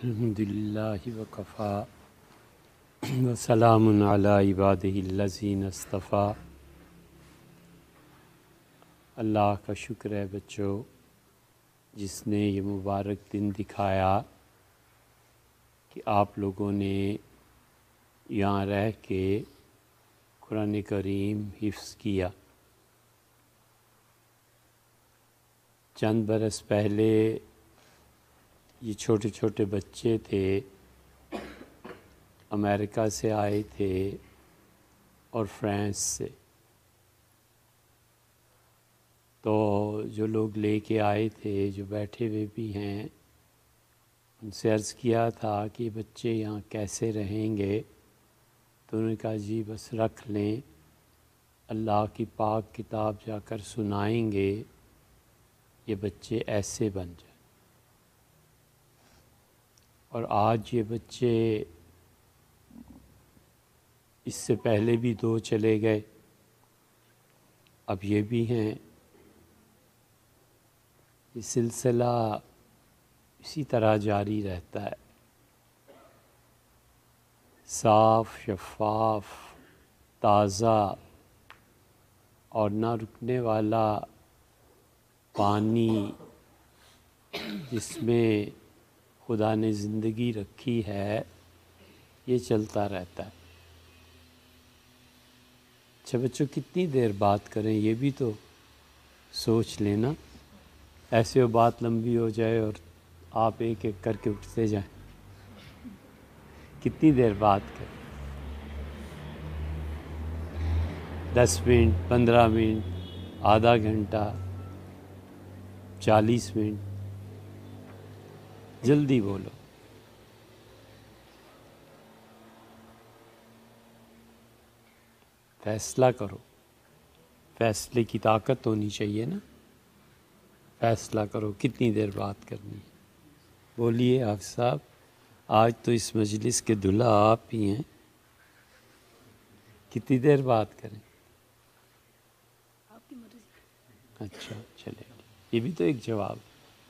अलहमदिल्ला वकफ़ा वसलाम इबादीन अस्तफ़ा अल्लाह का शुक्र है बच्चों जिसने ये मुबारक दिन दिखाया कि आप लोगों ने यहाँ रह के कुरान करीम हिफ्स किया चंद बरस पहले ये छोटे छोटे बच्चे थे अमेरिका से आए थे और फ्रांस से तो जो लोग लेके आए थे जो बैठे हुए भी हैं उनसे अर्ज़ किया था कि बच्चे यहाँ कैसे रहेंगे तो उन्होंने कहा जी बस रख लें अल्लाह की पाक किताब जाकर सुनाएंगे ये बच्चे ऐसे बन जाए और आज ये बच्चे इससे पहले भी दो चले गए अब ये भी हैं ये सिलसिला इसी तरह जारी रहता है साफ शफाफ ताज़ा और ना रुकने वाला पानी जिसमें खुदा ने ज़िंदगी रखी है ये चलता रहता है अच्छा बच्चों कितनी देर बात करें ये भी तो सोच लेना ऐसे वो बात लंबी हो जाए और आप एक एक करके उठते जाएं कितनी देर बात करें दस मिनट पंद्रह मिनट आधा घंटा चालीस मिनट जल्दी बोलो फैसला करो फैसले की ताकत होनी चाहिए ना फैसला करो कितनी देर बात करनी बोलिए आप साहब आज तो इस मजलिस के दुल्हा आप ही हैं कितनी देर बात करें आपकी मर्जी अच्छा चलेगा ये भी तो एक जवाब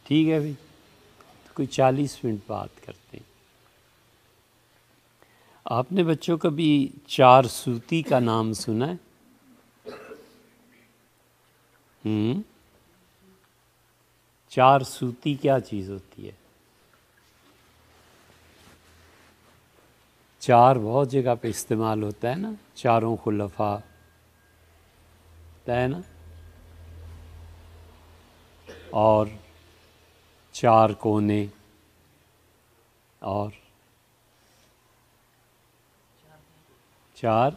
ठीक है भाई कोई चालीस मिनट बात करते हैं आपने बच्चों कभी चार सूती का नाम सुना है हम्म चार सूती क्या चीज़ होती है चार बहुत जगह पे इस्तेमाल होता है ना चारों खुलफा है ना और चार कोने और चार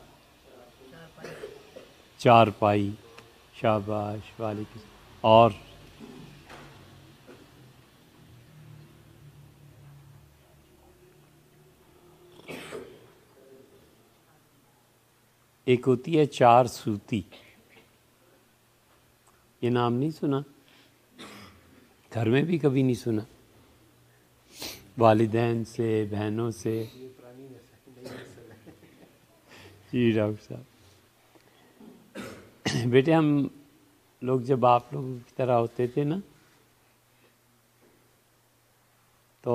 चार पाई शाबाश वालिक और एक होती है चार सूती ये नाम नहीं सुना घर में भी कभी नहीं सुना वालदेन से बहनों से जी डॉक्टर साहब बेटे हम लोग जब आप लोगों की तरह होते थे ना तो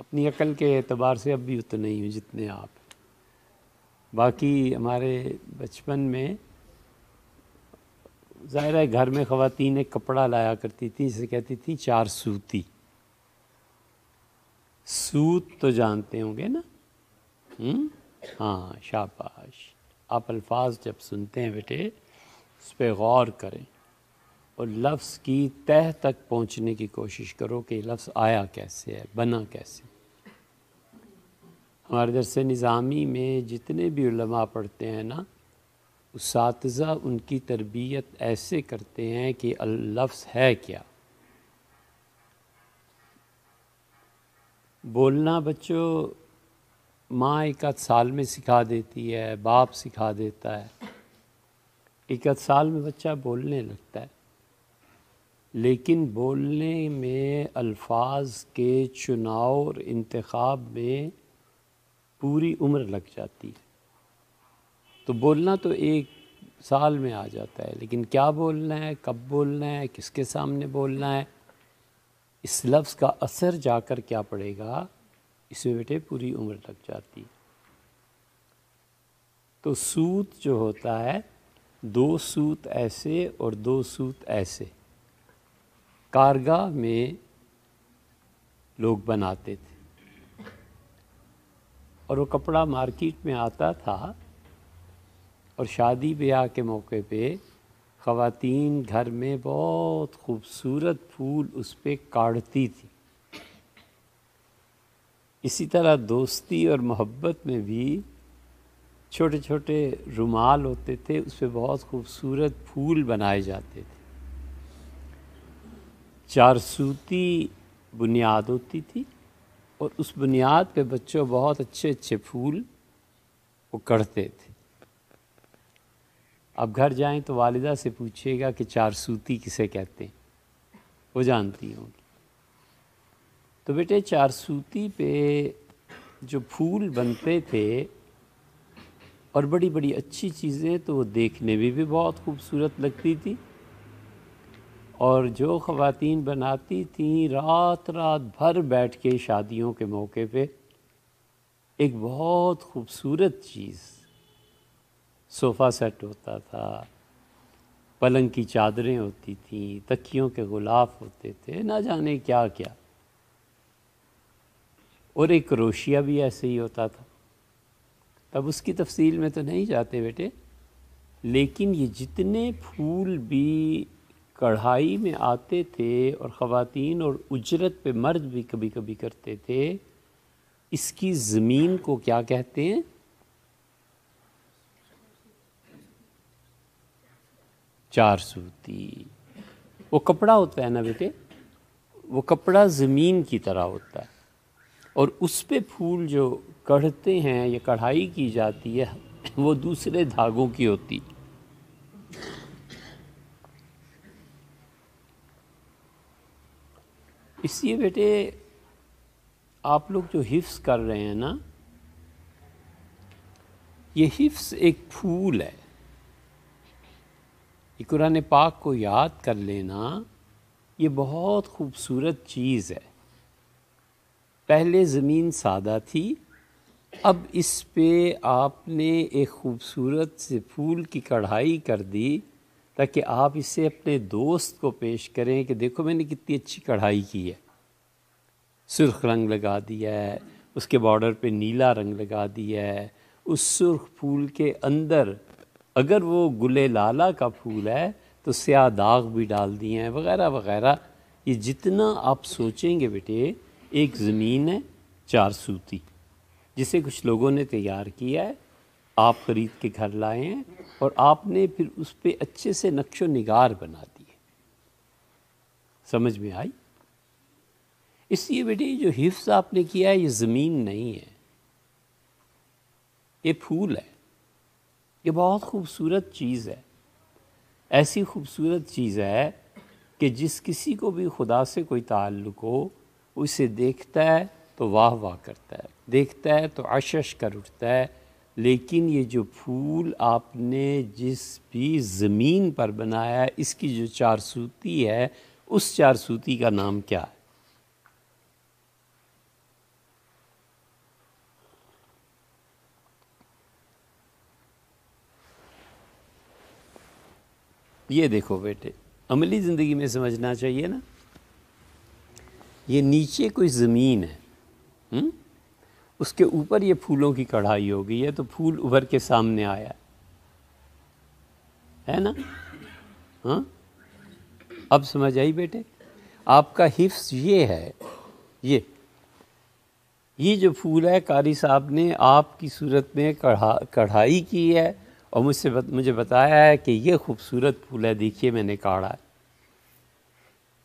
अपनी अकल के एतबार से अब भी उतने ही हूँ जितने आप बाकी हमारे बचपन में ज़ाहिर है घर में ख़वातीन एक कपड़ा लाया करती थी जिसे कहती थी चार सूती सूत तो जानते होंगे ना हुँ? हम्म? हाँ शाबाश आप अल्फाज जब सुनते हैं बेटे उस पर गौर करें और लफ्ज़ की तह तक पहुँचने की कोशिश करो कि लफ्ज़ आया कैसे है बना कैसे हमारे दरस निज़ामी में जितने भी उलमा पढ़ते हैं ना उस उनकी तरबियत ऐसे करते हैं कि लफ्स है क्या बोलना बच्चों माँ एक आध साल में सिखा देती है बाप सिखा देता है एक आध साल में बच्चा बोलने लगता है लेकिन बोलने में अल्फाज के चुनाव और इंतखब में पूरी उम्र लग जाती है तो बोलना तो एक साल में आ जाता है लेकिन क्या बोलना है कब बोलना है किसके सामने बोलना है इस लफ्ज़ का असर जाकर क्या पड़ेगा इसमें बेटे पूरी उम्र लग जाती तो सूत जो होता है दो सूत ऐसे और दो सूत ऐसे कारगा में लोग बनाते थे और वो कपड़ा मार्केट में आता था और शादी ब्याह के मौके पे ख़वातीन घर में बहुत खूबसूरत फूल उस पर काटती थी इसी तरह दोस्ती और मोहब्बत में भी छोटे छोटे रुमाल होते थे उस पर बहुत खूबसूरत फूल बनाए जाते थे चार सूती बुनियाद होती थी और उस बुनियाद पे बच्चों बहुत अच्छे अच्छे फूल वो करते थे अब घर जाएं तो वालिदा से पूछिएगा कि चार सूती किसे कहते हैं वो जानती होंगी तो बेटे चार सूती पे जो फूल बनते थे और बड़ी बड़ी अच्छी चीज़ें तो वो देखने में भी, भी बहुत खूबसूरत लगती थी और जो ख़वातीन बनाती थी रात रात भर बैठ के शादियों के मौके पे एक बहुत खूबसूरत चीज़ सोफ़ा सेट होता था पलंग की चादरें होती थी तकियों के गुलाफ होते थे ना जाने क्या क्या और एक क्रोशिया भी ऐसे ही होता था अब उसकी तफसील में तो नहीं जाते बेटे लेकिन ये जितने फूल भी कढ़ाई में आते थे और ख़वातीन और उजरत पे मर्द भी कभी कभी करते थे इसकी ज़मीन को क्या कहते हैं चार सूती वो कपड़ा होता है ना बेटे वो कपड़ा ज़मीन की तरह होता है और उस पे फूल जो कढ़ते हैं या कढ़ाई की जाती है वो दूसरे धागों की होती इसलिए बेटे आप लोग जो हिफ्स कर रहे हैं ना ये हिफ्स एक फूल है ये कुरान पाक को याद कर लेना ये बहुत खूबसूरत चीज़ है पहले ज़मीन सादा थी अब इस पे आपने एक खूबसूरत से फूल की कढ़ाई कर दी ताकि आप इसे अपने दोस्त को पेश करें कि देखो मैंने कितनी अच्छी कढ़ाई की है सुर्ख रंग लगा दिया है उसके बॉर्डर पे नीला रंग लगा दिया है उस सुर्ख फूल के अंदर अगर वो गुल लाला का फूल है तो स्याह दाग भी डाल दिए हैं वगैरह वगैरह ये जितना आप सोचेंगे बेटे एक ज़मीन है चार सूती जिसे कुछ लोगों ने तैयार किया है आप ख़रीद के घर लाए हैं और आपने फिर उस पर अच्छे से नक्शो नगार बना दिए समझ में आई इसलिए बेटे जो हिफ्स आपने किया है ये ज़मीन नहीं है ये फूल है ये बहुत खूबसूरत चीज़ है ऐसी खूबसूरत चीज़ है कि जिस किसी को भी खुदा से कोई ताल्लुक हो उसे देखता है तो वाह वाह करता है देखता है तो अशश कर उठता है लेकिन ये जो फूल आपने जिस भी ज़मीन पर बनाया है इसकी जो चारसूती है उस चारसूती का नाम क्या है ये देखो बेटे अमली ज़िंदगी में समझना चाहिए ना ये नीचे कोई ज़मीन है हुँ? हम्म? उसके ऊपर ये फूलों की कढ़ाई हो गई है तो फूल उभर के सामने आया है ना हाँ अब समझ आई बेटे आपका हिफ्स ये है ये ये जो फूल है कारी साहब ने आपकी सूरत में कढ़ा कढ़ाई की है और मुझसे बत, मुझे बताया है कि ये खूबसूरत फूल है देखिए मैंने काढ़ा है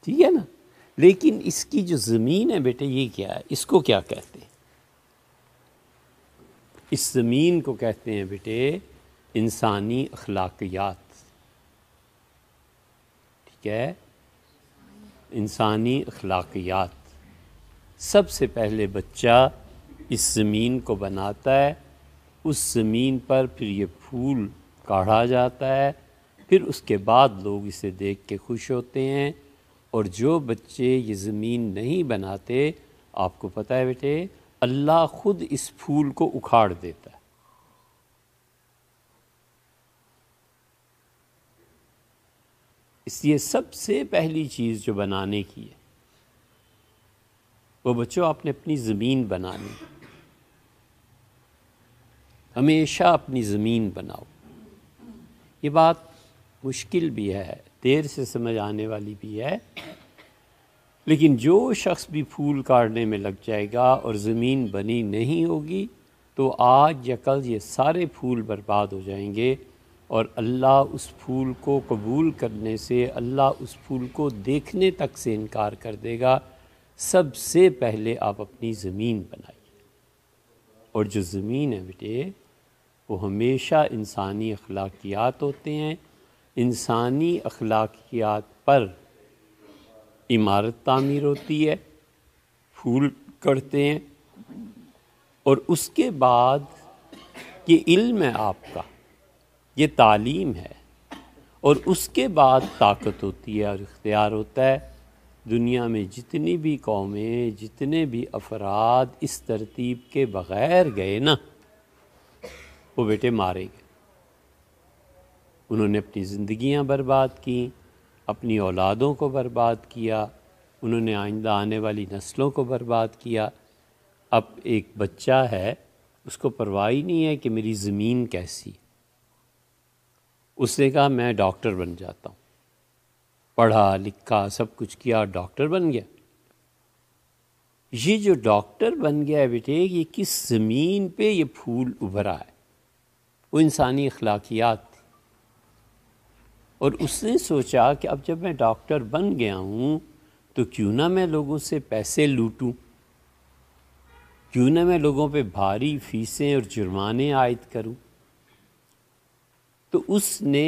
ठीक है ना लेकिन इसकी जो ज़मीन है बेटे ये क्या है इसको क्या कहते हैं इस ज़मीन को कहते हैं बेटे इंसानी अखलाकियात ठीक है इंसानी अखलाकियात सबसे पहले बच्चा इस ज़मीन को बनाता है उस ज़मीन पर फिर ये फूल काढ़ा जाता है फिर उसके बाद लोग इसे देख के खुश होते हैं और जो बच्चे ये ज़मीन नहीं बनाते आपको पता है बेटे अल्लाह ख़ुद इस फूल को उखाड़ देता है इसलिए सबसे पहली चीज़ जो बनाने की है वो बच्चों आपने अपनी ज़मीन बनानी हमेशा अपनी ज़मीन बनाओ ये बात मुश्किल भी है देर से समझ आने वाली भी है लेकिन जो शख्स भी फूल काटने में लग जाएगा और ज़मीन बनी नहीं होगी तो आज या कल ये सारे फूल बर्बाद हो जाएंगे और अल्लाह उस फूल को कबूल करने से अल्लाह उस फूल को देखने तक से इनकार कर देगा सबसे पहले आप अपनी ज़मीन बनाइए और जो ज़मीन है बेटे वो हमेशा इंसानी अखलाकियात होते हैं इंसानी अखलाकियात पर इमारत तामीर होती है फूल करते हैं और उसके बाद ये इल्म है आपका ये तालीम है और उसके बाद ताकत होती है और इख्तियार होता है दुनिया में जितनी भी कौमें जितने भी अफराद इस तरतीब के बग़ैर गए ना वो बेटे मारे गए उन्होंने अपनी ज़िंदियाँ बर्बाद की अपनी औलादों को बर्बाद किया उन्होंने आइंदा आने वाली नस्लों को बर्बाद किया अब एक बच्चा है उसको परवाह ही नहीं है कि मेरी ज़मीन कैसी उसने कहा मैं डॉक्टर बन जाता हूँ पढ़ा लिखा सब कुछ किया डॉक्टर बन गया ये जो डॉक्टर बन गया है बेटे ये किस ज़मीन पे ये फूल उभरा है वो इंसानी अखलाकियात थी और उसने सोचा कि अब जब मैं डॉक्टर बन गया हूँ तो क्यों ना मैं लोगों से पैसे लूटूं क्यों ना मैं लोगों पे भारी फीसें और जुर्माने आयद करूं तो उसने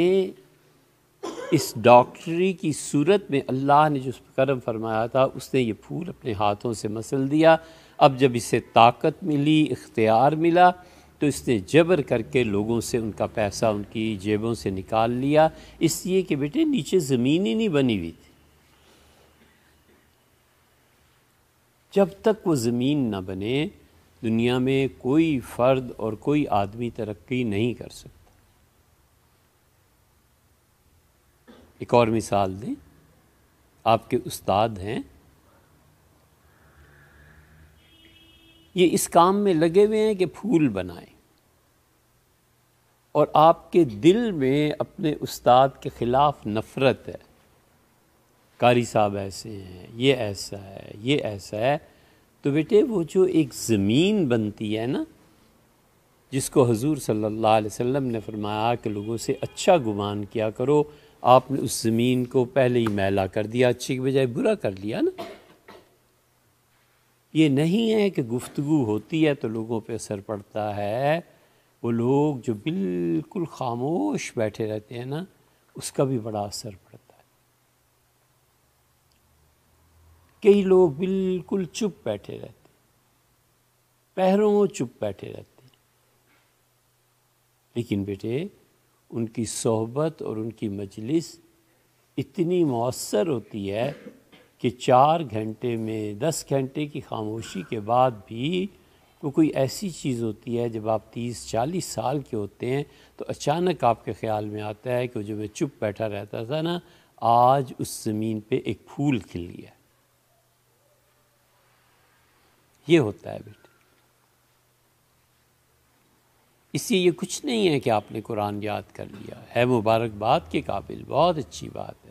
इस डॉक्टरी की सूरत में अल्लाह ने जो करम फरमाया था उसने ये फूल अपने हाथों से मसल दिया अब जब इसे ताकत मिली इख्तियार मिला तो इसने जबर करके लोगों से उनका पैसा उनकी जेबों से निकाल लिया इसलिए कि बेटे नीचे ज़मीन ही नहीं बनी हुई थी जब तक वो ज़मीन ना बने दुनिया में कोई फ़र्द और कोई आदमी तरक्की नहीं कर सकता एक और मिसाल दें आपके उस्ताद हैं ये इस काम में लगे हुए हैं कि फूल बनाएं और आपके दिल में अपने उस्ताद के ख़िलाफ़ नफ़रत है कारी साहब ऐसे हैं ये ऐसा है ये ऐसा है तो बेटे वो जो एक ज़मीन बनती है ना जिसको हजूर सल्लल्लाहु अलैहि वसल्लम ने फरमाया कि लोगों से अच्छा गुमान किया करो आपने उस ज़मीन को पहले ही मैला कर दिया अच्छे के बजाय बुरा कर लिया ना ये नहीं है कि गुफ्तु होती है तो लोगों पे असर पड़ता है वो लोग जो बिल्कुल खामोश बैठे रहते हैं ना उसका भी बड़ा असर पड़ता है कई लोग बिल्कुल चुप बैठे रहते पैरों चुप बैठे रहते हैं लेकिन बेटे उनकी सोहबत और उनकी मजलिस इतनी मौसर होती है कि चार घंटे में दस घंटे की खामोशी के बाद भी वो तो कोई ऐसी चीज़ होती है जब आप तीस चालीस साल के होते हैं तो अचानक आपके ख्याल में आता है कि जो मैं चुप बैठा रहता था ना आज उस ज़मीन पे एक फूल खिल गया ये होता है बेटे इसलिए ये कुछ नहीं है कि आपने कुरान याद कर लिया है मुबारकबाद के काबिल बहुत अच्छी बात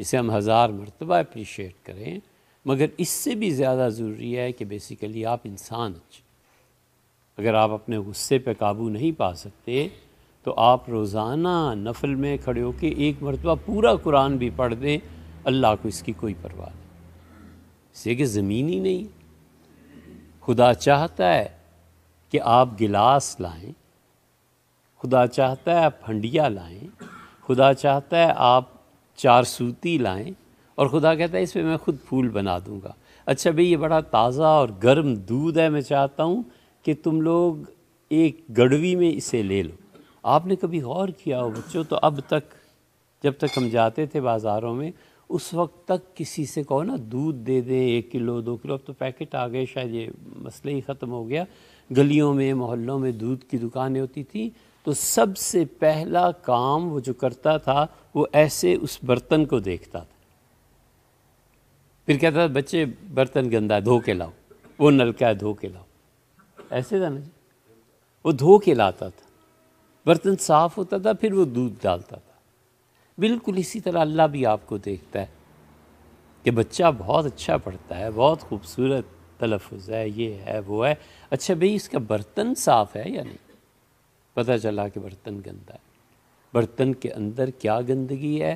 इसे हम हज़ार मरतबा अप्रिशिएट करें मगर इससे भी ज़्यादा ज़रूरी है कि बेसिकली आप इंसान अच्छे अगर आप अपने गुस्से पे काबू नहीं पा सकते तो आप रोज़ाना नफल में खड़े होकर एक मरतबा पूरा कुरान भी पढ़ दें अल्लाह को इसकी कोई परवाह नहीं इसलिए कि ज़मीन ही नहीं खुदा चाहता है कि आप गिलास लाएं खुदा चाहता है आप हंडिया लाएं खुदा चाहता है आप चार सूती लाएं और खुदा कहता है इसमें मैं खुद फूल बना दूंगा अच्छा भाई ये बड़ा ताज़ा और गर्म दूध है मैं चाहता हूँ कि तुम लोग एक गड़वी में इसे ले लो आपने कभी गौर किया हो बच्चों तो अब तक जब तक हम जाते थे बाज़ारों में उस वक्त तक किसी से कहो ना दूध दे दें एक किलो दो किलो अब तो पैकेट आ गए शायद ये मसले ही ख़त्म हो गया गलियों में मोहल्लों में दूध की दुकानें होती थी तो सबसे पहला काम वो जो करता था वो ऐसे उस बर्तन को देखता था फिर कहता था बच्चे बर्तन गंदा है धो के लाओ वो नलका है धो के लाओ ऐसे था ना जी वो धो के लाता था बर्तन साफ होता था फिर वो दूध डालता था बिल्कुल इसी तरह अल्लाह भी आपको देखता है कि बच्चा बहुत अच्छा पढ़ता है बहुत खूबसूरत तलफ़ है ये है वो है अच्छा भाई इसका बर्तन साफ़ है या नहीं पता चला कि बर्तन गंदा है बर्तन के अंदर क्या गंदगी है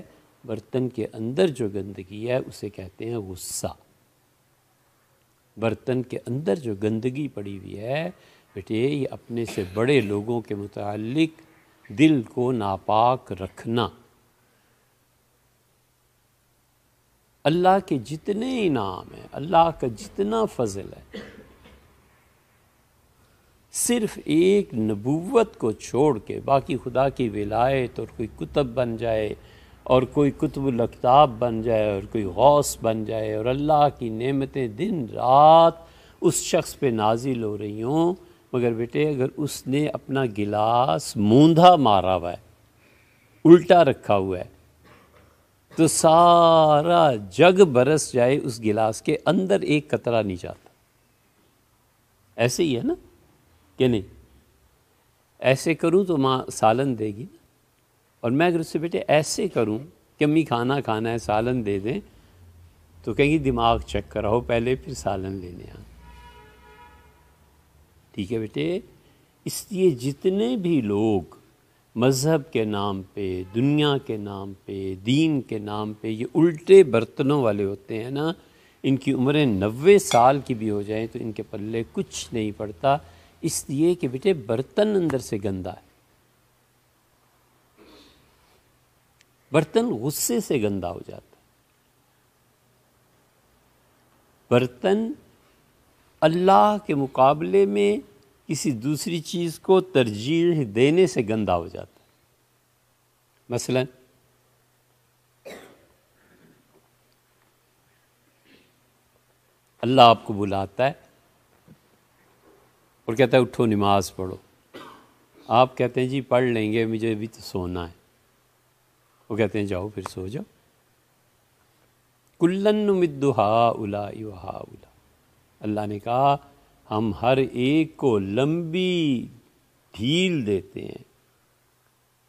बर्तन के अंदर जो गंदगी है उसे कहते हैं गुस्सा बर्तन के अंदर जो गंदगी पड़ी हुई है बेटे ये अपने से बड़े लोगों के मुतालिक दिल को नापाक रखना अल्लाह के जितने इनाम हैं अल्लाह का जितना फजल है सिर्फ एक नबूवत को छोड़ के बाकी खुदा की विलायत और कोई कुतब बन जाए और कोई कुतब लकताब बन जाए और कोई गौस बन जाए और अल्लाह की नेमतें दिन रात उस शख्स पे नाजिल हो रही हों मगर बेटे अगर उसने अपना गिलास मूंधा मारा हुआ है उल्टा रखा हुआ है तो सारा जग बरस जाए उस गिलास के अंदर एक कतरा नहीं जाता ऐसे ही है ना कि नहीं ऐसे करूँ तो माँ सालन देगी ना और मैं अगर उससे बेटे ऐसे करूँ कि अम्मी खाना खाना है सालन दे दें तो कहेंगी दिमाग चेक कराओ पहले फिर सालन लेने आ ठीक है बेटे इसलिए जितने भी लोग मज़हब के नाम पे दुनिया के नाम पे दीन के नाम पे ये उल्टे बर्तनों वाले होते हैं ना इनकी उम्रें नबे साल की भी हो जाए तो इनके पल्ले कुछ नहीं पड़ता इसलिए कि बेटे बर्तन अंदर से गंदा है बर्तन गुस्से से गंदा हो जाता है बर्तन अल्लाह के मुकाबले में किसी दूसरी चीज़ को तरजीह देने से गंदा हो जाता है मसलन अल्लाह आपको बुलाता है और कहता है उठो नमाज पढ़ो आप कहते हैं जी पढ़ लेंगे मुझे अभी तो सोना है वो कहते हैं जाओ फिर सो जाओ कुल्लन हा उला वहा उला अल्लाह ने कहा हम हर एक को लंबी ढील देते हैं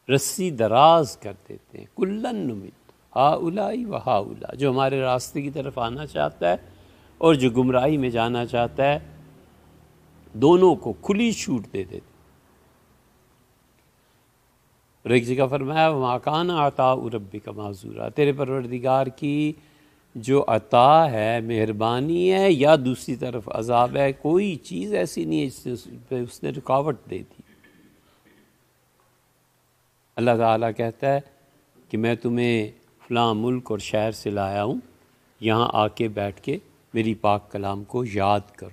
रस्सी दराज कर देते हैं कुल्लन नुमिद हा उलाई वहा उला जो हमारे रास्ते की तरफ आना चाहता है और जो गुमराही में जाना चाहता है दोनों को खुली छूट दे देते और एक जगह फरमाया माकान आता उरबी का माजूरा तेरे परवरदिगार की जो अता है मेहरबानी है या दूसरी तरफ अजाब है कोई चीज़ ऐसी नहीं है जिसने उसने रुकावट दे दी अल्लाह ताला कहता है कि मैं तुम्हें फ़लाँ मुल्क और शहर से लाया हूँ यहाँ आके बैठ के मेरी पाक कलाम को याद करो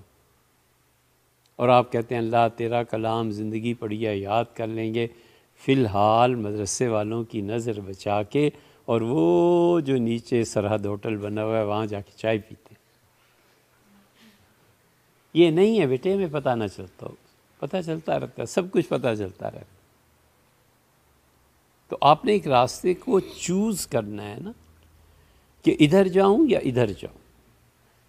और आप कहते हैं अल्लाह तेरा कलाम ज़िंदगी पढ़िया है याद कर लेंगे फ़िलहाल मदरसे वालों की नज़र बचा के और वो जो नीचे सरहद होटल बना हुआ है वहाँ जाके चाय पीते ये नहीं है बेटे में पता ना चलता हो पता चलता रहता है सब कुछ पता चलता रहता है तो आपने एक रास्ते को चूज़ करना है ना कि इधर जाऊं या इधर जाऊं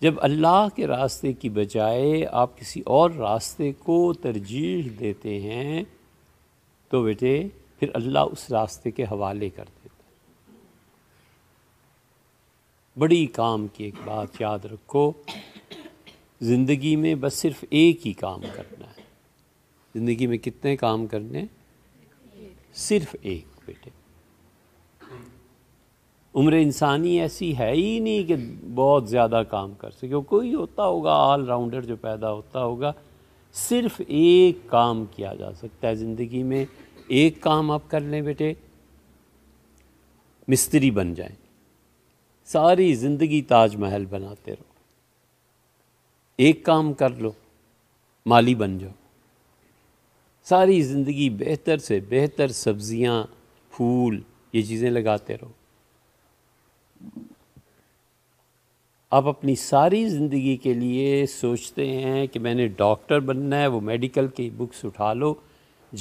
जब अल्लाह के रास्ते की बजाय आप किसी और रास्ते को तरजीह देते हैं तो बेटे फिर अल्लाह उस रास्ते के हवाले कर देता है बड़ी काम की एक बात याद रखो ज़िंदगी में बस सिर्फ एक ही काम करना है ज़िंदगी में कितने काम करने सिर्फ एक बेटे उम्र इंसानी ऐसी है ही नहीं कि बहुत ज़्यादा काम कर सके कोई होता होगा ऑल राउंडर जो पैदा होता होगा सिर्फ एक काम किया जा सकता है ज़िंदगी में एक काम आप कर लें बेटे मिस्त्री बन जाए सारी ज़िंदगी ताजमहल बनाते रहो एक काम कर लो माली बन जाओ सारी ज़िंदगी बेहतर से बेहतर सब्ज़ियाँ फूल ये चीज़ें लगाते रहो आप अपनी सारी ज़िंदगी के लिए सोचते हैं कि मैंने डॉक्टर बनना है वो मेडिकल की बुक्स उठा लो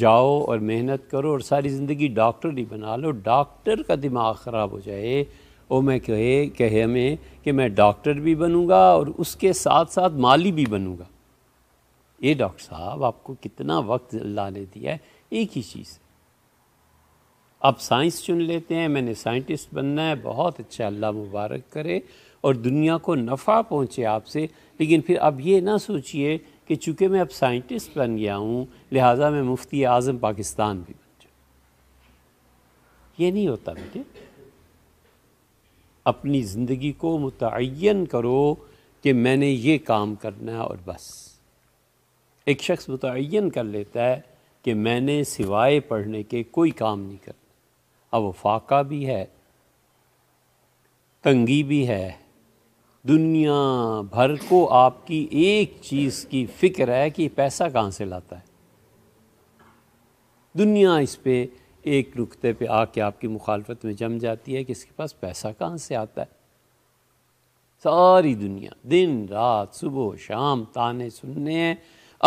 जाओ और मेहनत करो और सारी ज़िंदगी डॉक्टर ही बना लो डॉक्टर का दिमाग ख़राब हो जाए और मैं कहे कहे हमें कि मैं डॉक्टर भी बनूंगा और उसके साथ साथ माली भी बनूंगा ये डॉक्टर साहब आपको कितना वक्त अल्लाह ने दिया है एक ही चीज़ आप साइंस चुन लेते हैं मैंने साइंटिस्ट बनना है बहुत अच्छा अल्लाह मुबारक करे और दुनिया को नफ़ा पहुँचे आपसे लेकिन फिर अब ये ना सोचिए कि चूँकि मैं अब साइंटिस्ट बन गया हूँ लिहाजा मैं मुफ्ती आज़म पाकिस्तान भी बन जाऊँ ये नहीं होता बेटे अपनी ज़िंदगी को मुतन करो कि मैंने ये काम करना है और बस एक शख्स मुतन कर लेता है कि मैंने सिवाय पढ़ने के कोई काम नहीं करना अब फाका भी है तंगी भी है दुनिया भर को आपकी एक चीज़ की फ़िक्र है कि पैसा कहाँ से लाता है दुनिया इस पर एक नुक्ते पे आके आपकी मुखालफत में जम जाती है कि इसके पास पैसा कहाँ से आता है सारी दुनिया दिन रात सुबह शाम ताने सुनने हैं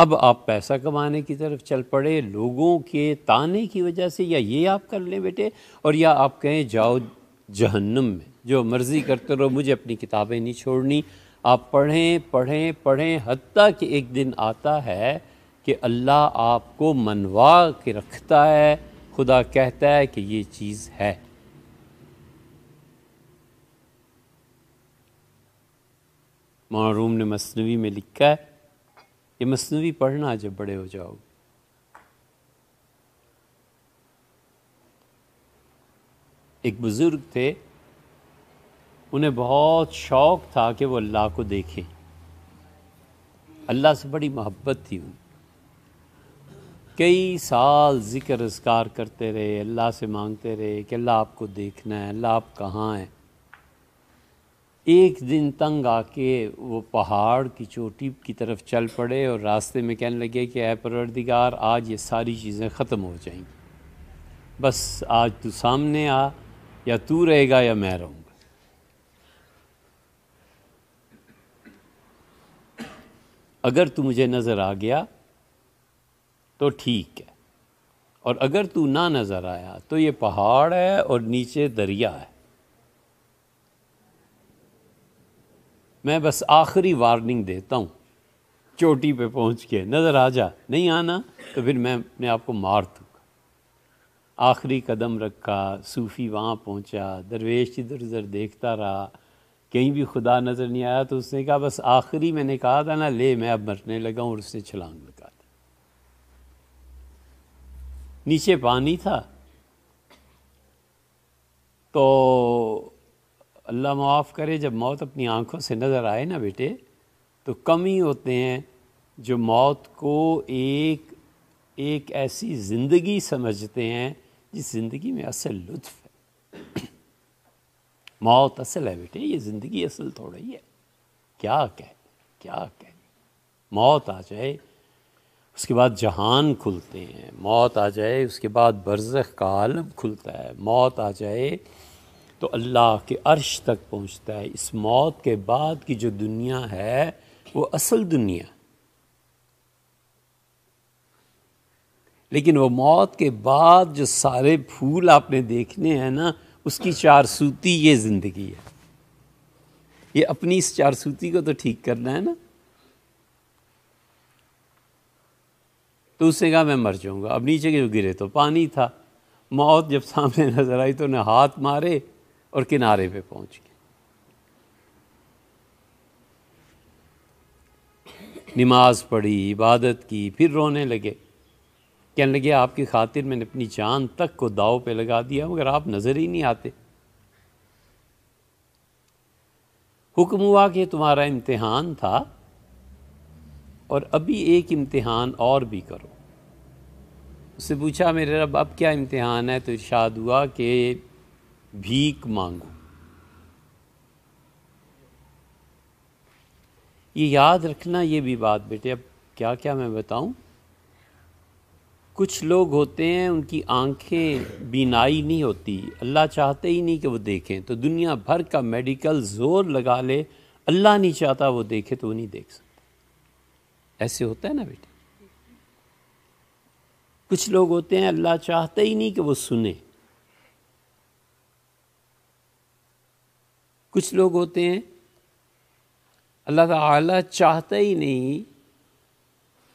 अब आप पैसा कमाने की तरफ चल पड़े लोगों के ताने की वजह से या ये आप कर लें बेटे और या आप कहें जाओ जहन्नम में जो मर्ज़ी करते रहो मुझे अपनी किताबें नहीं छोड़नी आप पढ़ें पढ़ें पढ़ें हती कि एक दिन आता है कि अल्लाह आपको मनवा के रखता है खुदा कहता है कि ये चीज़ है मरूम ने मसनवी में लिखा है ये मसनवी पढ़ना जब बड़े हो जाओगे एक बुज़ुर्ग थे उन्हें बहुत शौक़ था कि वो अल्लाह को देखें अल्लाह से बड़ी मोहब्बत थी उन कई साल ज़िक्र असकार करते रहे अल्लाह से मांगते रहे कि अल्लाह आपको देखना है अल्लाह आप कहाँ हैं एक दिन तंग आके वो पहाड़ की चोटी की तरफ चल पड़े और रास्ते में कहने लगे कि अः परवरदिगार आज ये सारी चीज़ें ख़त्म हो जाएंगी बस आज तू सामने आ या तू रहेगा या मैं रहूँगा अगर तू मुझे नज़र आ गया तो ठीक है और अगर तू ना नज़र आया तो ये पहाड़ है और नीचे दरिया है मैं बस आखिरी वार्निंग देता हूँ चोटी पे पहुँच के नज़र आ जा नहीं आना तो फिर मैं अपने आप को मार दूँगा आखिरी कदम रखा सूफ़ी वहाँ पहुँचा दरवेश इधर उधर देखता रहा कहीं भी खुदा नज़र नहीं आया तो उसने कहा बस आखिरी मैंने कहा था ना ले मैं अब मरने लगा हूँ और उसने छलांग लगा नीचे पानी था तो अल्लाह माफ़ करे जब मौत अपनी आँखों से नज़र आए ना बेटे तो कम ही होते हैं जो मौत को एक एक ऐसी ज़िंदगी समझते हैं जिस ज़िंदगी में असल लुत्फ है मौत असल है बेटे ये ज़िंदगी असल थोड़ी है क्या कह क्या कह मौत आ जाए उसके बाद जहान खुलते हैं मौत आ जाए उसके बाद बरज़ का आलम खुलता है मौत आ जाए तो अल्लाह के अर्श तक पहुंचता है इस मौत के बाद की जो दुनिया है वो असल दुनिया लेकिन वो मौत के बाद जो सारे फूल आपने देखने हैं ना उसकी चार सूती ये ज़िंदगी है ये अपनी इस चार सूती को तो ठीक करना है ना तो उसने कहा मैं मर जाऊंगा अब नीचे के जो गिरे तो पानी था मौत जब सामने नजर आई तो उन्हें हाथ मारे और किनारे पे पहुंच गए नमाज पढ़ी इबादत की फिर रोने लगे कहने लगे आपकी खातिर मैंने अपनी जान तक को दाव पे लगा दिया मगर आप नज़र ही नहीं आते हुक्म हुआ कि तुम्हारा इम्तिहान था और अभी एक इम्तिहान और भी करो उससे पूछा मेरे रब अब क्या इम्तिहान है तो इर्शाद हुआ कि भीख मांगो ये याद रखना ये भी बात बेटे अब क्या क्या मैं बताऊं कुछ लोग होते हैं उनकी आंखें बीनाई नहीं होती अल्लाह चाहते ही नहीं कि वो देखें तो दुनिया भर का मेडिकल जोर लगा ले अल्लाह नहीं चाहता वो देखे तो वो नहीं देख सकता ऐसे होता है ना बेटे कुछ लोग होते हैं अल्लाह चाहते ही नहीं कि वो सुने कुछ लोग होते हैं अल्लाह ताला चाहता ही नहीं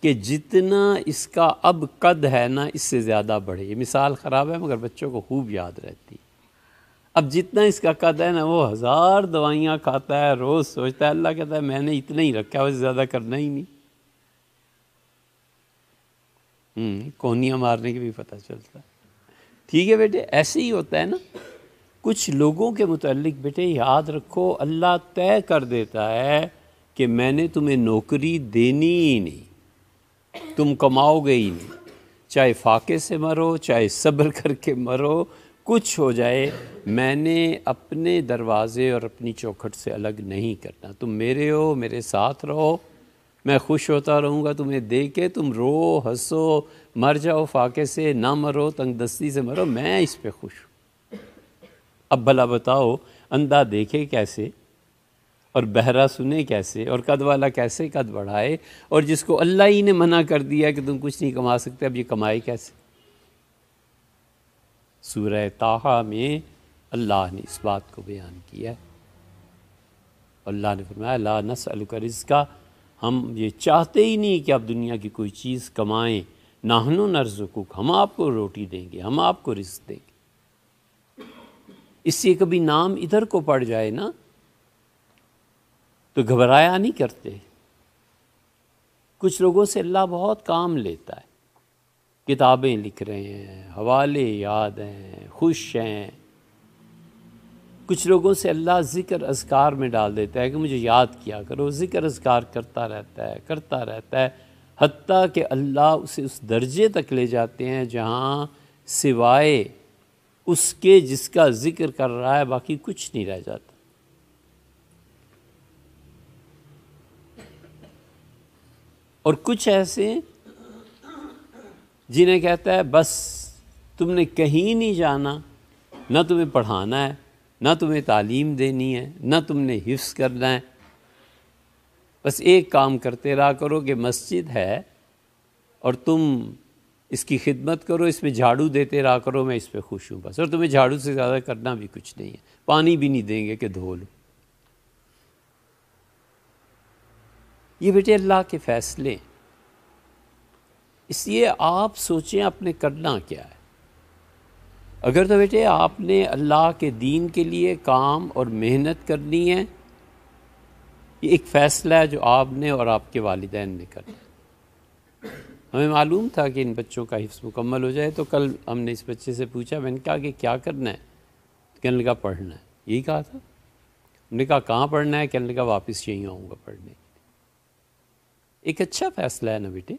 कि जितना इसका अब कद है ना इससे ज़्यादा बढ़े मिसाल ख़राब है मगर बच्चों को खूब याद रहती अब जितना इसका कद है ना वो हज़ार दवाइयाँ खाता है रोज़ सोचता है अल्लाह कहता है मैंने इतना ही रखा है उससे ज़्यादा करना ही नहीं हम्म, कोहनियाँ मारने के भी पता चलता है ठीक है बेटे ऐसे ही होता है ना कुछ लोगों के मतलब बेटे याद रखो अल्लाह तय कर देता है कि मैंने तुम्हें नौकरी देनी ही नहीं तुम कमाओगे ही नहीं चाहे फाके से मरो चाहे सब्र करके मरो कुछ हो जाए मैंने अपने दरवाज़े और अपनी चौखट से अलग नहीं करना तुम मेरे हो मेरे साथ रहो मैं खुश होता रहूँगा तुम्हें दे के तुम रो हंसो मर जाओ फाके से ना मरो तंगदस्ती से मरो मैं इस पर खुश हूँ अब भला बताओ अंधा देखे कैसे और बहरा सुने कैसे और कद वाला कैसे कद बढ़ाए और जिसको अल्लाह ही ने मना कर दिया कि तुम कुछ नहीं कमा सकते अब ये कमाए कैसे सूरह ताहा में अल्लाह ने इस बात को बयान किया अल्लाह ने फरमाया ला नसल का हम ये चाहते ही नहीं कि आप दुनिया की कोई चीज़ कमाएं नाहनो नर्जुकुक हम आपको रोटी देंगे हम आपको रिस्क देंगे इससे कभी नाम इधर को पड़ जाए ना तो घबराया नहीं करते कुछ लोगों से अल्लाह बहुत काम लेता है किताबें लिख रहे हैं हवाले याद हैं खुश हैं कुछ लोगों से अल्लाह ज़िक्र अजकार में डाल देता है कि मुझे याद किया करो ज़िक्र अजकार करता रहता है करता रहता है हती कि अल्लाह उसे उस दर्जे तक ले जाते हैं जहाँ सिवाए उसके जिसका जिक्र कर रहा है बाकी कुछ नहीं रह जाता और कुछ ऐसे जिन्हें कहता है बस तुमने कहीं नहीं जाना ना तुम्हें पढ़ाना है ना तुम्हें तालीम देनी है ना तुमने हिफ्स करना है बस एक काम करते रहा करो कि मस्जिद है और तुम इसकी खिदमत करो इसमें झाड़ू देते रहा करो मैं इस पर खुश हूँ बस और तुम्हें झाड़ू से ज़्यादा करना भी कुछ नहीं है पानी भी नहीं देंगे कि धो लो ये बेटे अल्लाह के फ़ैसले इसलिए आप सोचें आपने करना क्या है अगर तो बेटे आपने अल्लाह के दीन के लिए काम और मेहनत करनी है ये एक फ़ैसला है जो आपने और आपके वालदेन ने करना हमें मालूम था कि इन बच्चों का हिफ्स मुकम्मल हो जाए तो कल हमने इस बच्चे से पूछा मैंने कहा कि क्या करना है कहने लगा पढ़ना है यही कहा था हमने कहा कहाँ पढ़ना है कहने लगा वापस यहीं आऊँगा पढ़ने एक अच्छा फ़ैसला है ना बेटे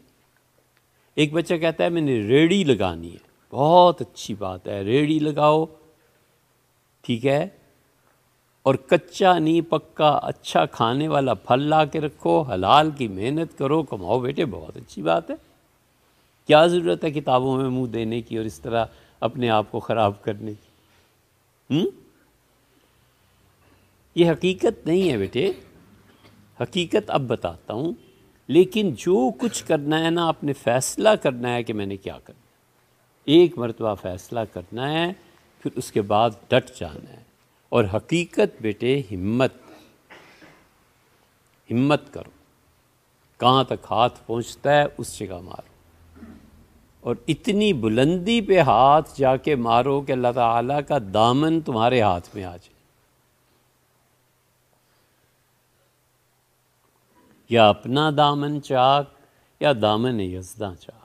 एक बच्चा कहता है मैंने रेडी लगानी है बहुत अच्छी बात है रेडी लगाओ ठीक है और कच्चा नहीं पक्का अच्छा खाने वाला फल ला के रखो हलाल की मेहनत करो कमाओ बेटे बहुत अच्छी बात है क्या ज़रूरत है किताबों में मुंह देने की और इस तरह अपने आप को ख़राब करने की हुँ? ये हकीकत नहीं है बेटे हकीकत अब बताता हूँ लेकिन जो कुछ करना है ना आपने फ़ैसला करना है कि मैंने क्या करना है एक मरतबा फ़ैसला करना है फिर उसके बाद डट जाना है और हकीकत बेटे हिम्मत हिम्मत करो कहाँ तक हाथ पहुँचता है उस जगह मारो और इतनी बुलंदी पे हाथ जाके मारो कि अल्लाह ताला का दामन तुम्हारे हाथ में आ जाए या अपना दामन चाक या दामन यजदा चाक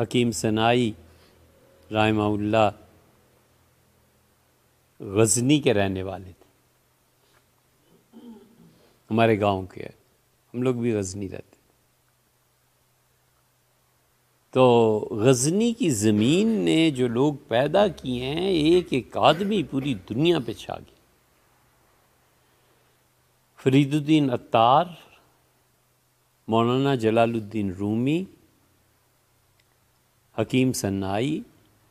हकीम सनाई रायमाउल्ला गजनी के रहने वाले थे हमारे गांव के हम लोग भी गजनी रहते तो गजनी की ज़मीन ने जो लोग पैदा किए हैं एक एक आदमी पूरी दुनिया पे छा गया फरीदुद्दीन अत्तार मौलाना जलालुद्दीन रूमी हकीम सन्नाई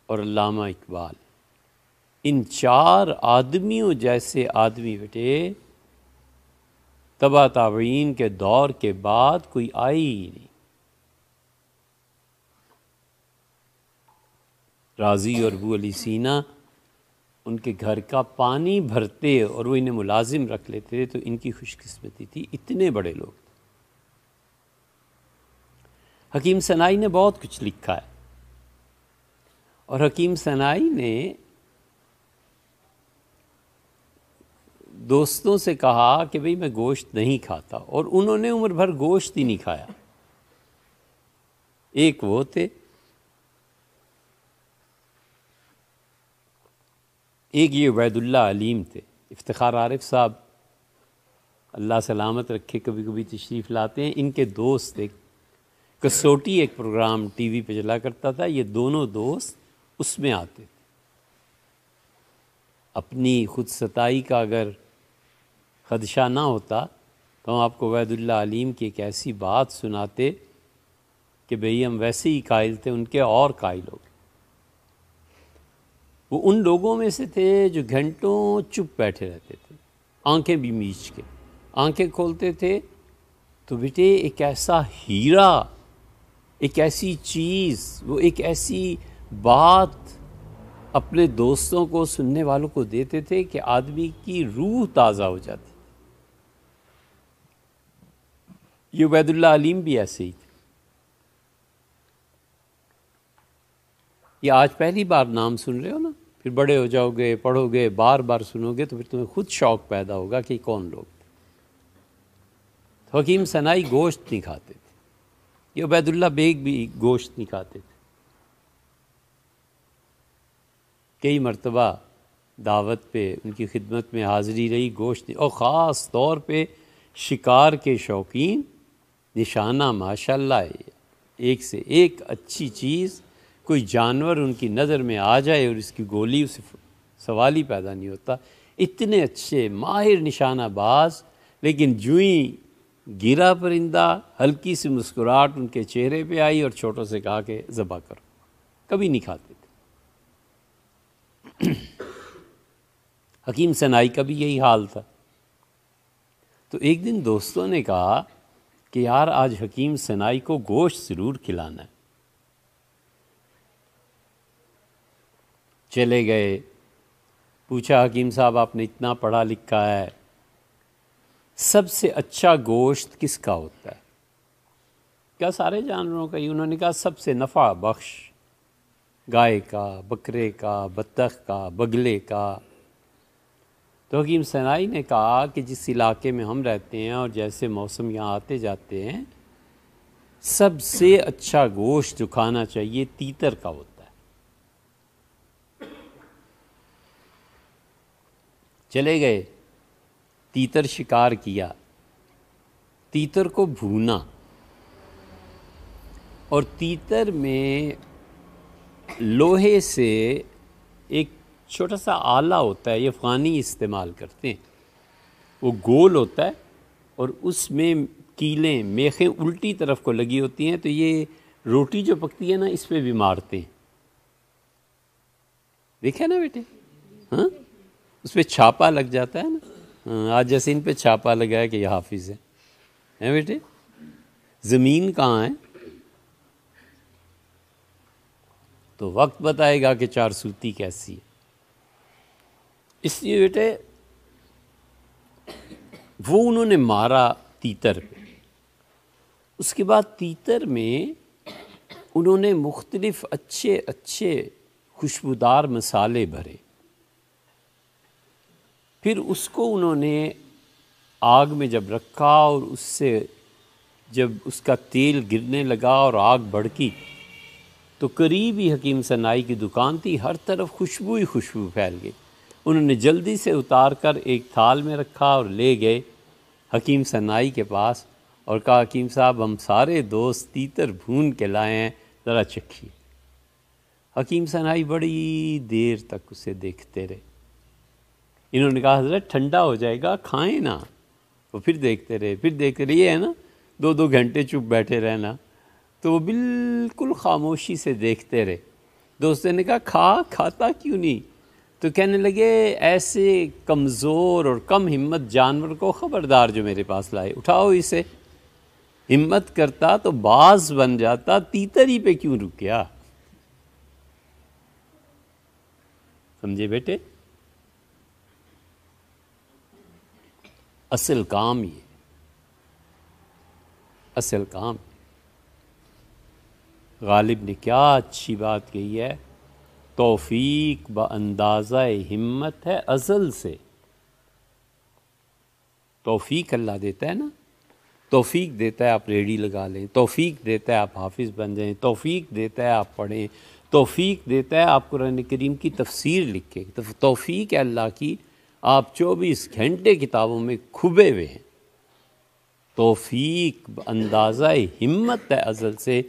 और अल्लामा इकबाल इन चार आदमियों जैसे आदमी बेटे तबा ताबीन के दौर के बाद कोई आई ही नहीं राजी और अबू अली सीना उनके घर का पानी भरते और वो इन्हें मुलाजिम रख लेते थे तो इनकी खुशकस्मती थी इतने बड़े लोग हकीम सनाई ने बहुत कुछ लिखा है और हकीम सनाई ने दोस्तों से कहा कि भाई मैं गोश्त नहीं खाता और उन्होंने उम्र भर गोश्त ही नहीं खाया एक वो थे एक ये वैदुल्ला अलीम थे इफ्तार आरिफ साहब अल्लाह सलामत रखे कभी कभी तशरीफ़ लाते हैं इनके दोस्त एक कसोटी एक प्रोग्राम टीवी पे चला करता था ये दोनों दोस्त उसमें आते थे अपनी खुद सताई का अगर खदशा ना होता तो हम आपको वैदुल्ला अलीम की एक ऐसी बात सुनाते कि भई हम वैसे ही कायल थे उनके और कायल हो गए वो उन लोगों में से थे जो घंटों चुप बैठे रहते थे आंखें भी मीच के आंखें खोलते थे तो बेटे एक ऐसा हीरा एक ऐसी चीज़ वो एक ऐसी बात अपने दोस्तों को सुनने वालों को देते थे कि आदमी की रूह ताज़ा हो जाती ये वैदुल्ला अलीम भी ऐसे ही थे ये आज पहली बार नाम सुन रहे हो ना फिर बड़े हो जाओगे पढ़ोगे बार बार सुनोगे तो फिर तुम्हें खुद शौक पैदा होगा कि कौन लोग तो हकीम सनाई गोश्त नहीं खाते थे ये उबैदुल्ला बेग भी गोश्त नहीं खाते थे कई मरतबा दावत पे उनकी खिदमत में हाजिरी रही गोश्त और ख़ास तौर पे शिकार के शौकीन निशाना माशाल्लाह एक से एक अच्छी चीज़ कोई जानवर उनकी नज़र में आ जाए और इसकी गोली उसे सवाल ही पैदा नहीं होता इतने अच्छे माहिर निशाना बाज लेकिन जुई गिरा परिंदा हल्की सी मुस्कुराहट उनके चेहरे पे आई और छोटों से कहा के ज़बा करो कभी नहीं खाते थे हकीम सनाई का भी यही हाल था तो एक दिन दोस्तों ने कहा कि यार आज हकीम सनाई को गोश्त ज़रूर खिलाना है चले गए पूछा हकीम साहब आपने इतना पढ़ा लिखा है सबसे अच्छा गोश्त किसका होता है क्या सारे जानवरों का ही उन्होंने कहा सबसे नफ़ा बख्श गाय का बकरे का बत्तख का बगले का तो हकीम सनाई ने कहा कि जिस इलाके में हम रहते हैं और जैसे मौसम यहाँ आते जाते हैं सबसे अच्छा गोश्त जो खाना चाहिए तीतर का होता है चले गए तीतर शिकार किया तीतर को भूना और तीतर में लोहे से एक छोटा सा आला होता है ये फ़ानी इस्तेमाल करते हैं वो गोल होता है और उसमें कीलें मेखें उल्टी तरफ को लगी होती हैं तो ये रोटी जो पकती है ना इस पर भी मारते हैं देखे ना बेटे हाँ उस पर छापा लग जाता है ना हाँ, आज जैसे इन पर छापा लगाया कि यह हाफिज़ है हैं बेटे ज़मीन कहाँ है तो वक्त बताएगा कि चार सूती कैसी है इसलिए बेटे वो उन्होंने मारा तीतर पे उसके बाद तीतर में उन्होंने मुख्तलिफ़ अच्छे अच्छे खुशबूदार मसाले भरे फिर उसको उन्होंने आग में जब रखा और उससे जब उसका तेल गिरने लगा और आग भड़की तो करीब ही हकीम सनाई की दुकान थी हर तरफ खुशबू ही खुशबू फैल गई उन्होंने जल्दी से उतार कर एक थाल में रखा और ले गए हकीम सनाई के पास और कहा हकीम साहब हम सारे दोस्त तीतर भून के लाए हैं ज़रा चखिए हकीम सनाई बड़ी देर तक उसे देखते रहे इन्होंने कहा हजरत ठंडा हो जाएगा खाएं ना वो फिर देखते रहे फिर देखते रहे ये है ना दो दो घंटे चुप बैठे रहना तो वो बिल्कुल खामोशी से देखते रहे दोस्त ने कहा खा खाता क्यों नहीं तो कहने लगे ऐसे कमज़ोर और कम हिम्मत जानवर को ख़बरदार जो मेरे पास लाए उठाओ इसे हिम्मत करता तो बाज बन जाता तीतरी पे क्यों रुक गया समझे बेटे असल काम ये असल काम गालिब ने क्या अच्छी बात कही है तौफीक ब अंदाज़ा हिम्मत है अज़ल से तौफीक अल्लाह देता है ना तोफ़ी देता है आप रेडी लगा लें तोफ़ी देता है आप हाफिज़ बन जाएं तोफ़ीक देता है आप पढ़ें तोफ़ी देता है आप कुरान करीम की तफसीर लिखें तोफ़ी है अल्लाह की आप चौबीस घंटे किताबों में खुबे हुए हैं तोफ़ी अंदाज़ा हिम्मत है अज़ल से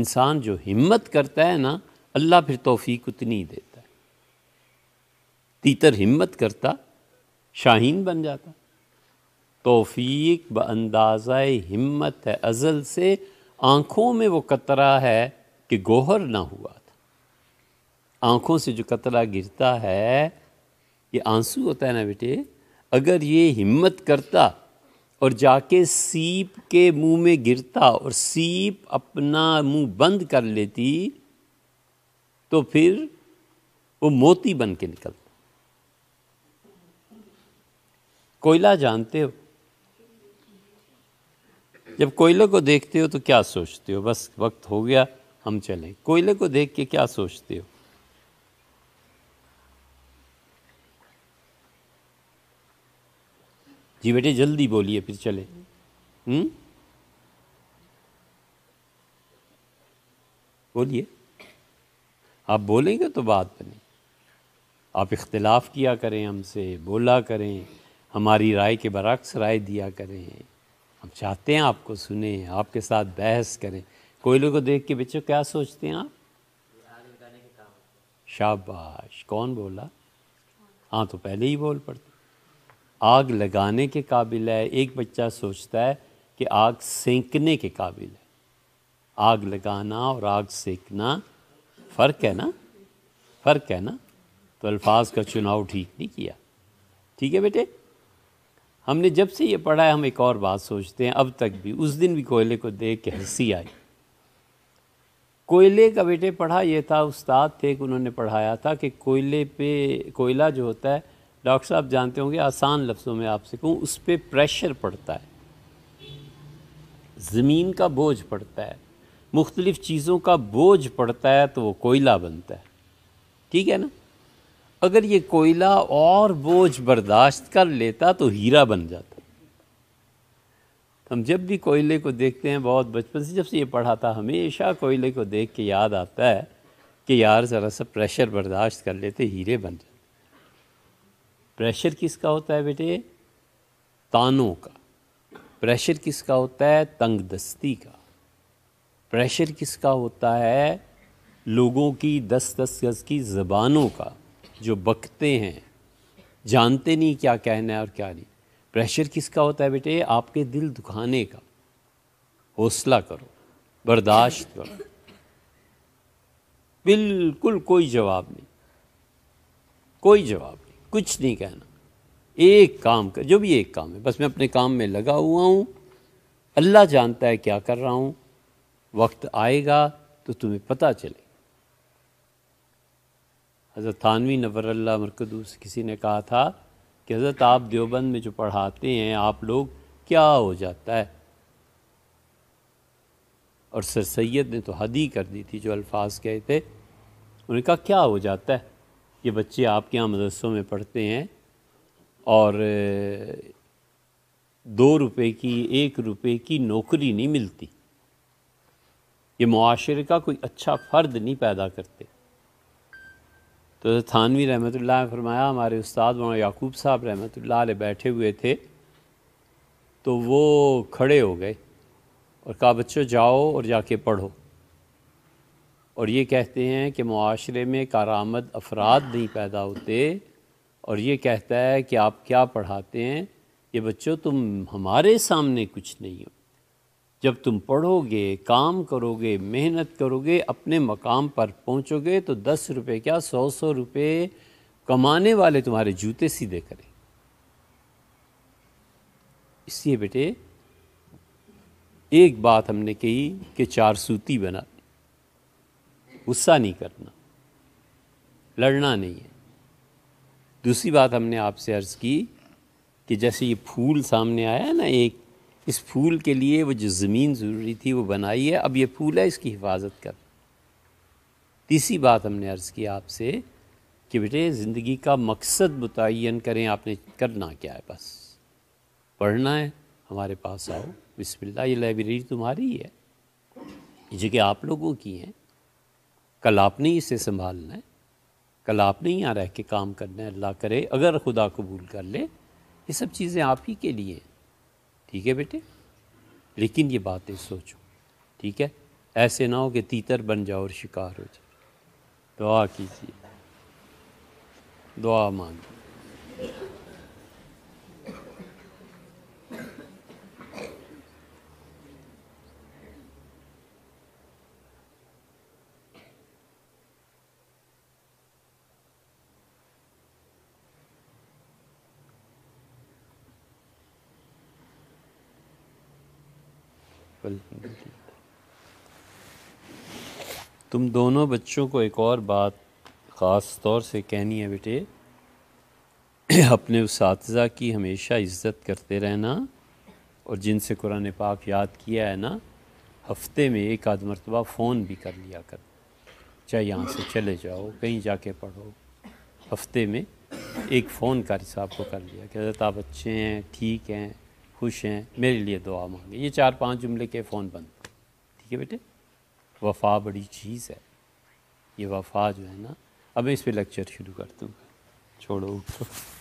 इंसान जो हिम्मत करता है ना अल्लाह फिर तोफ़ीक उतनी ही देता है तीतर हिम्मत करता शाहीन बन जाता तोफ़ीक ब अंदाज़ा हिम्मत है अज़ल से आँखों में वो कतरा है कि गोहर ना हुआ था आँखों से जो कतरा गिरता है ये आंसू होता है ना बेटे अगर ये हिम्मत करता और जाके सीप के मुंह में गिरता और सीप अपना मुंह बंद कर लेती तो फिर वो मोती बन के निकलता कोयला जानते हो जब कोयले को देखते हो तो क्या सोचते हो बस वक्त हो गया हम चलें कोयले को देख के क्या सोचते हो जी बेटे जल्दी बोलिए फिर चले हम्म? बोलिए आप बोलेंगे तो बात बने आप इख्तलाफ किया करें हमसे बोला करें हमारी राय के बरक्स राय दिया करें हम चाहते हैं आपको सुने आपके साथ बहस करें कोयले को देख के बच्चों क्या सोचते हैं आप शाबाश कौन बोला हाँ तो पहले ही बोल पड़ते आग लगाने के काबिल है एक बच्चा सोचता है कि आग सेंकने के काबिल है आग लगाना और आग सेकना फ़र्क है ना फ़र्क है ना तो अल्फाज का चुनाव ठीक नहीं किया ठीक है बेटे हमने जब से ये पढ़ा है हम एक और बात सोचते हैं अब तक भी उस दिन भी कोयले को देख के हंसी आई कोयले का बेटे पढ़ा ये था उस्ताद थे कि उन्होंने पढ़ाया था कि कोयले पे कोयला जो होता है डॉक्टर साहब जानते होंगे आसान लफ्ज़ों में आपसे कहूँ उस पर प्रेशर पड़ता है ज़मीन का बोझ पड़ता है मुख्तलिफ़ चीज़ों का बोझ पड़ता है तो वो कोयला बनता है ठीक है ना अगर ये कोयला और बोझ बर्दाश्त कर लेता तो हीरा बन जाता हम जब भी कोयले को देखते हैं बहुत बचपन से जब से ये पढ़ा था हमेशा कोयले को देख के याद आता है कि यार ज़रा सा प्रेशर बर्दाश्त कर लेते हीरे बन जाते प्रेशर किसका होता है बेटे तानों का प्रेशर किसका होता है तंगदस्ती का प्रेशर किसका होता है लोगों की दस दस गज की ज़बानों का जो बकते हैं जानते नहीं क्या कहना है और क्या नहीं प्रेशर किसका होता है बेटे आपके दिल दुखाने का हौसला करो बर्दाश्त करो बिल्कुल कोई जवाब नहीं कोई जवाब नहीं कुछ नहीं कहना एक काम कर जो भी एक काम है बस मैं अपने काम में लगा हुआ हूँ अल्लाह जानता है क्या कर रहा हूँ वक्त आएगा तो तुम्हें पता चले हज़रत थानवी नबरल्ला मरकदूस किसी ने कहा था कि हज़रत आप देवबंद में जो पढ़ाते हैं आप लोग क्या हो जाता है और सर सैद ने तो हदी कर दी थी जो अल्फाज कहे थे उन्होंने कहा क्या हो जाता है ये बच्चे आपके यहाँ मदरसों में पढ़ते हैं और दो रुपए की एक रुपए की नौकरी नहीं मिलती ये माशरे का कोई अच्छा फ़र्द नहीं पैदा करते तो थानवी रहमत ने फरमाया हमारे उस्ताद वहाँ याकूब साहब रहमत ला बैठे हुए थे तो वो खड़े हो गए और कहा बच्चों जाओ और जाके पढ़ो और ये कहते हैं कि माशरे में कारामद अफराद नहीं पैदा होते और ये कहता है कि आप क्या पढ़ाते हैं ये बच्चों तुम हमारे सामने कुछ नहीं हो जब तुम पढ़ोगे काम करोगे मेहनत करोगे अपने मकाम पर पहुंचोगे तो दस रुपये क्या सौ सौ रुपये कमाने वाले तुम्हारे जूते सीधे करें इसलिए बेटे एक बात हमने कही कि चार सूती बना दी गुस्सा नहीं करना लड़ना नहीं है दूसरी बात हमने आपसे अर्ज़ की कि जैसे ये फूल सामने आया ना एक इस फूल के लिए वो जो ज़मीन ज़रूरी थी वो बनाई है अब ये फूल है इसकी हिफाजत कर तीसरी बात हमने अर्ज़ किया आपसे कि बेटे ज़िंदगी का मकसद मुतन करें आपने करना क्या है बस पढ़ना है हमारे पास आओ बिस्मिल्लाह ये लाइब्रेरी तुम्हारी ही है जो कि आप लोगों की है कल आपने ही इसे संभालना है कल आपने ही यहाँ रह के काम करना है अल्लाह करे अगर खुदा कबूल कर ले ये सब चीज़ें आप ही के लिए हैं ठीक है बेटे लेकिन ये बातें सोचो ठीक है ऐसे ना हो कि तीतर बन जाओ और शिकार हो जाओ दुआ कीजिए दुआ मांगिए तुम दोनों बच्चों को एक और बात ख़ास तौर से कहनी है बेटे अपने उसातजा की हमेशा इज़्ज़त करते रहना और जिनसे कुरान पाक याद किया है ना हफ्ते में एक आध मरतबा फ़ोन भी कर लिया कर चाहे यहाँ से चले जाओ कहीं जाके पढ़ो हफ्ते में एक फ़ोन कारी हिसाब को कर लिया कि हजरत आप अच्छे हैं ठीक हैं खुश हैं मेरे लिए दुआ मांगे ये चार पांच जुमले के फ़ोन बंद ठीक है बेटे वफा बड़ी चीज़ है ये वफा जो है ना अब मैं इस पर लेक्चर शुरू कर दूँगा छोड़ो